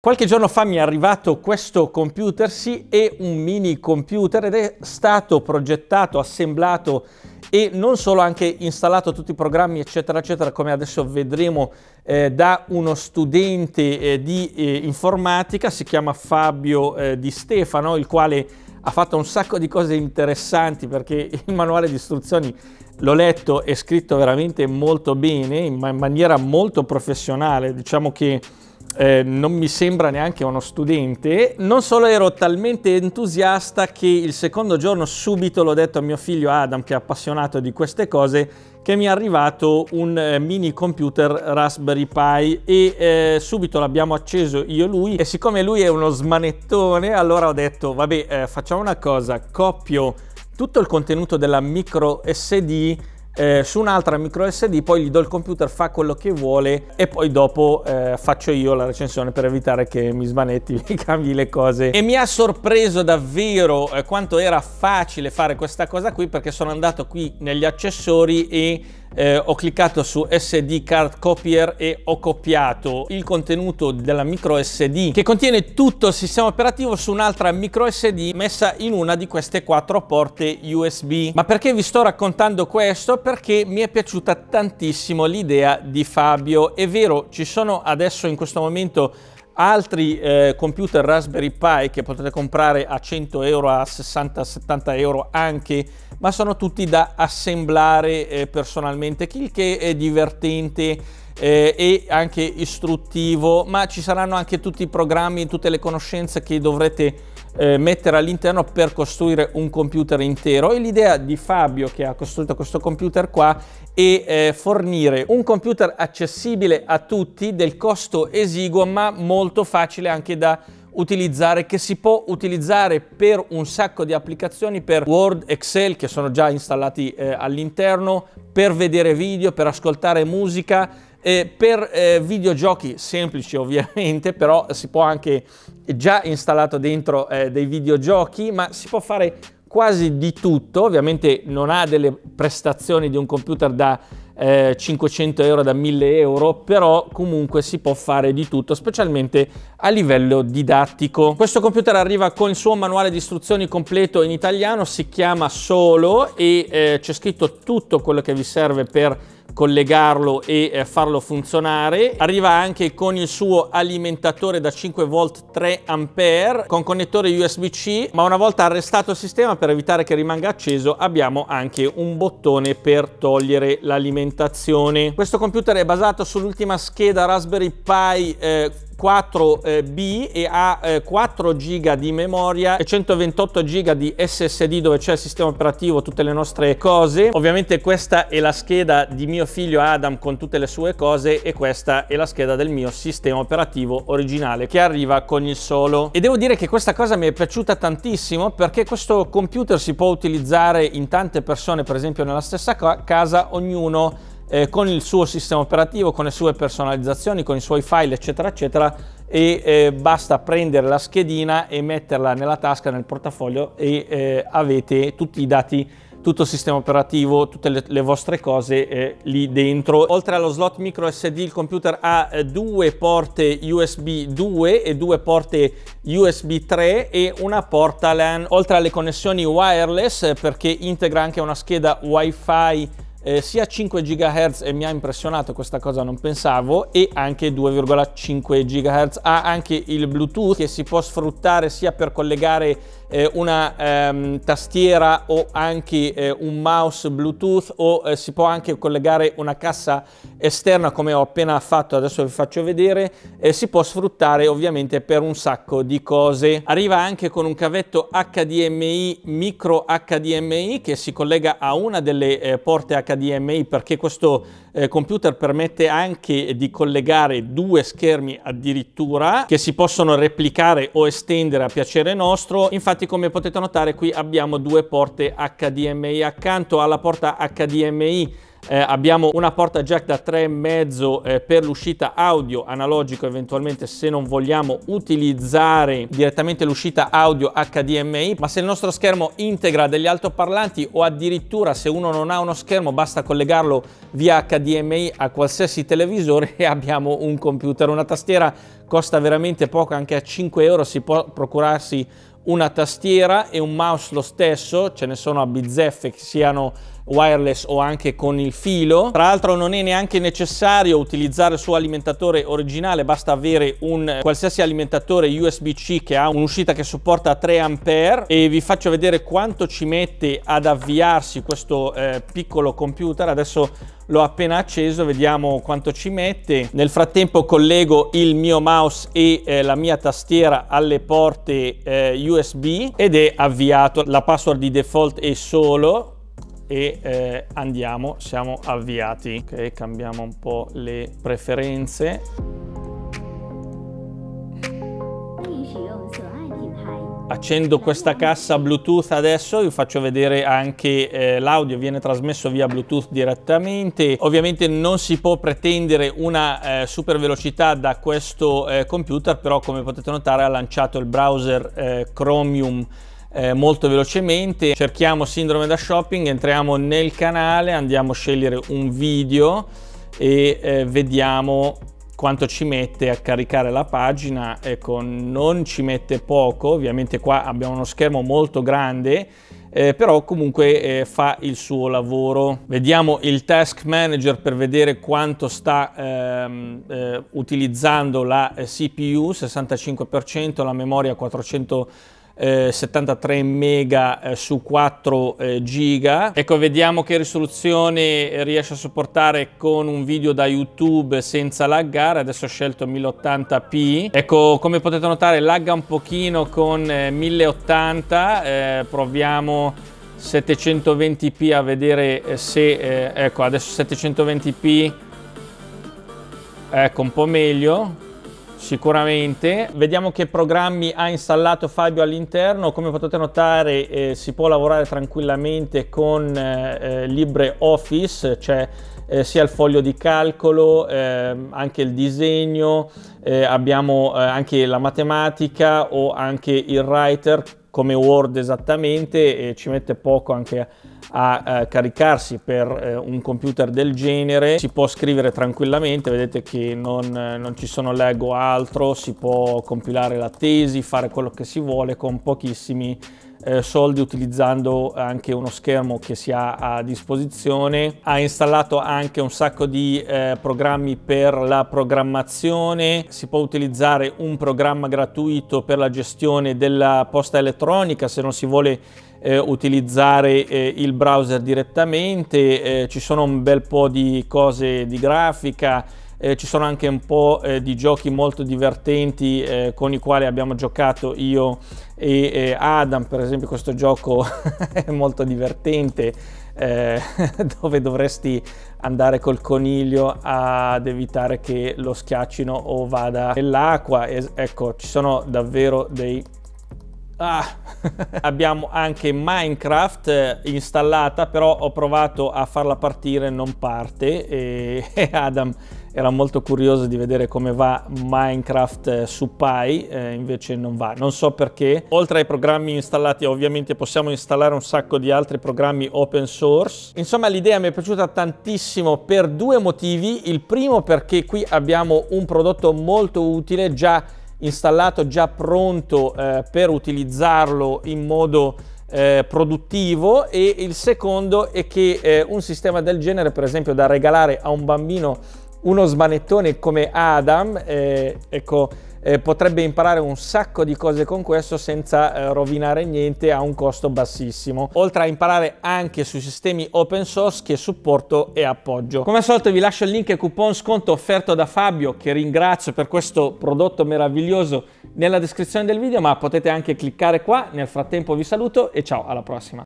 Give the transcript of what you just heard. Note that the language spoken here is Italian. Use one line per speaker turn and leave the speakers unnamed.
Qualche giorno fa mi è arrivato questo computer, sì, è un mini computer ed è stato progettato, assemblato e non solo anche installato tutti i programmi eccetera eccetera come adesso vedremo eh, da uno studente eh, di eh, informatica, si chiama Fabio eh, Di Stefano, il quale ha fatto un sacco di cose interessanti perché il manuale di istruzioni l'ho letto è scritto veramente molto bene, in, man in maniera molto professionale, diciamo che eh, non mi sembra neanche uno studente. Non solo ero talmente entusiasta che il secondo giorno subito l'ho detto a mio figlio Adam, che è appassionato di queste cose, che mi è arrivato un eh, mini computer Raspberry Pi e eh, subito l'abbiamo acceso io e lui e siccome lui è uno smanettone allora ho detto vabbè eh, facciamo una cosa, copio tutto il contenuto della micro SD eh, su un'altra micro SD, poi gli do il computer, fa quello che vuole e poi dopo eh, faccio io la recensione per evitare che mi smanetti, mi cambi le cose. E mi ha sorpreso davvero eh, quanto era facile fare questa cosa qui perché sono andato qui negli accessori e eh, ho cliccato su SD Card Copier e ho copiato il contenuto della micro SD che contiene tutto il sistema operativo su un'altra micro SD messa in una di queste quattro porte USB. Ma perché vi sto raccontando questo? Perché mi è piaciuta tantissimo l'idea di Fabio. È vero, ci sono adesso in questo momento altri eh, computer Raspberry Pi che potete comprare a 100 euro, a 60-70 euro anche, ma sono tutti da assemblare eh, personalmente, il che è divertente eh, e anche istruttivo, ma ci saranno anche tutti i programmi, tutte le conoscenze che dovrete eh, mettere all'interno per costruire un computer intero e l'idea di Fabio che ha costruito questo computer qua è eh, fornire un computer accessibile a tutti del costo esiguo ma molto facile anche da utilizzare che si può utilizzare per un sacco di applicazioni per Word, Excel che sono già installati eh, all'interno per vedere video, per ascoltare musica eh, per eh, videogiochi semplici ovviamente, però si può anche già installato dentro eh, dei videogiochi, ma si può fare quasi di tutto, ovviamente non ha delle prestazioni di un computer da 500 eh, euro, da 1000 euro, però comunque si può fare di tutto, specialmente a livello didattico. Questo computer arriva con il suo manuale di istruzioni completo in italiano, si chiama Solo e eh, c'è scritto tutto quello che vi serve per collegarlo e eh, farlo funzionare. Arriva anche con il suo alimentatore da 5V 3A con connettore USB-C, ma una volta arrestato il sistema per evitare che rimanga acceso abbiamo anche un bottone per togliere l'alimentazione. Questo computer è basato sull'ultima scheda Raspberry Pi eh, 4B eh, e ha 4 eh, GB di memoria e 128 GB di SSD dove c'è il sistema operativo, tutte le nostre cose. Ovviamente questa è la scheda di mio figlio Adam con tutte le sue cose e questa è la scheda del mio sistema operativo originale che arriva con il solo. E devo dire che questa cosa mi è piaciuta tantissimo perché questo computer si può utilizzare in tante persone, per esempio nella stessa casa, ognuno eh, con il suo sistema operativo, con le sue personalizzazioni, con i suoi file eccetera eccetera e eh, basta prendere la schedina e metterla nella tasca, nel portafoglio e eh, avete tutti i dati tutto il sistema operativo, tutte le, le vostre cose eh, lì dentro. Oltre allo slot micro SD il computer ha eh, due porte USB 2 e due porte USB 3 e una porta LAN. Oltre alle connessioni wireless eh, perché integra anche una scheda WiFi eh, sia 5 GHz e mi ha impressionato questa cosa non pensavo e anche 2,5 GHz ha anche il Bluetooth che si può sfruttare sia per collegare eh, una ehm, tastiera o anche eh, un mouse Bluetooth o eh, si può anche collegare una cassa esterna come ho appena fatto, adesso vi faccio vedere, si può sfruttare ovviamente per un sacco di cose. Arriva anche con un cavetto HDMI, micro HDMI che si collega a una delle eh, porte HDMI perché questo eh, computer permette anche di collegare due schermi addirittura che si possono replicare o estendere a piacere nostro. Infatti Infatti come potete notare qui abbiamo due porte HDMI. Accanto alla porta HDMI eh, abbiamo una porta jack da 3,5 eh, per l'uscita audio analogico eventualmente se non vogliamo utilizzare direttamente l'uscita audio HDMI ma se il nostro schermo integra degli altoparlanti o addirittura se uno non ha uno schermo basta collegarlo via HDMI a qualsiasi televisore e abbiamo un computer una tastiera costa veramente poco anche a 5 euro si può procurarsi una tastiera e un mouse lo stesso, ce ne sono a bizzeffe che siano wireless o anche con il filo. Tra l'altro non è neanche necessario utilizzare il suo alimentatore originale, basta avere un eh, qualsiasi alimentatore USB-C che ha un'uscita che supporta 3 A e vi faccio vedere quanto ci mette ad avviarsi questo eh, piccolo computer. Adesso l'ho appena acceso vediamo quanto ci mette nel frattempo collego il mio mouse e eh, la mia tastiera alle porte eh, usb ed è avviato la password di default è solo e eh, andiamo siamo avviati ok cambiamo un po le preferenze Accendo questa cassa Bluetooth adesso, vi faccio vedere anche eh, l'audio, viene trasmesso via Bluetooth direttamente. Ovviamente non si può pretendere una eh, super velocità da questo eh, computer, però come potete notare ha lanciato il browser eh, Chromium eh, molto velocemente. Cerchiamo Sindrome da Shopping, entriamo nel canale, andiamo a scegliere un video e eh, vediamo quanto ci mette a caricare la pagina, ecco, non ci mette poco, ovviamente qua abbiamo uno schermo molto grande, eh, però comunque eh, fa il suo lavoro. Vediamo il task manager per vedere quanto sta ehm, eh, utilizzando la eh, CPU, 65%, la memoria 400 73 eh, mega eh, su 4 eh, giga. Ecco, vediamo che risoluzione riesce a supportare con un video da YouTube senza laggare. Adesso ho scelto 1080p. Ecco, come potete notare lagga un pochino con 1080. proviamo 720p a vedere se eh, ecco adesso 720p ecco un po' meglio Sicuramente. Vediamo che programmi ha installato Fabio all'interno. Come potete notare eh, si può lavorare tranquillamente con eh, eh LibreOffice, cioè eh, sia il foglio di calcolo, ehm, anche il disegno, eh, abbiamo eh, anche la matematica o anche il writer come Word esattamente ci mette poco anche a, a eh, caricarsi per eh, un computer del genere si può scrivere tranquillamente vedete che non, non, ci sono lag altro si può compilare la tesi fare quello che si vuole con pochissimi eh, soldi utilizzando anche uno schermo che si ha a disposizione. Ha installato anche un sacco di eh, programmi per la programmazione. Si può utilizzare un programma gratuito per la gestione della posta elettronica se non si vuole eh, utilizzare eh, il browser direttamente, eh, ci sono un bel po' di cose di grafica, eh, ci sono anche un po' eh, di giochi molto divertenti eh, con i quali abbiamo giocato io e eh, Adam, per esempio questo gioco è molto divertente eh, dove dovresti andare col coniglio ad evitare che lo schiaccino o vada nell'acqua, ecco ci sono davvero dei Ah. abbiamo anche Minecraft eh, installata però ho provato a farla partire non parte e Adam era molto curioso di vedere come va Minecraft eh, su Pi, eh, invece non va, non so perché. Oltre ai programmi installati ovviamente possiamo installare un sacco di altri programmi open source. Insomma l'idea mi è piaciuta tantissimo per due motivi, il primo perché qui abbiamo un prodotto molto utile già installato, già pronto eh, per utilizzarlo in modo eh, produttivo e il secondo è che eh, un sistema del genere per esempio da regalare a un bambino uno smanettone come Adam, eh, ecco, eh, potrebbe imparare un sacco di cose con questo senza eh, rovinare niente a un costo bassissimo, oltre a imparare anche sui sistemi open source che supporto e appoggio. Come al solito vi lascio il link e coupon sconto offerto da Fabio, che ringrazio per questo prodotto meraviglioso, nella descrizione del video, ma potete anche cliccare qua. Nel frattempo vi saluto e ciao, alla prossima!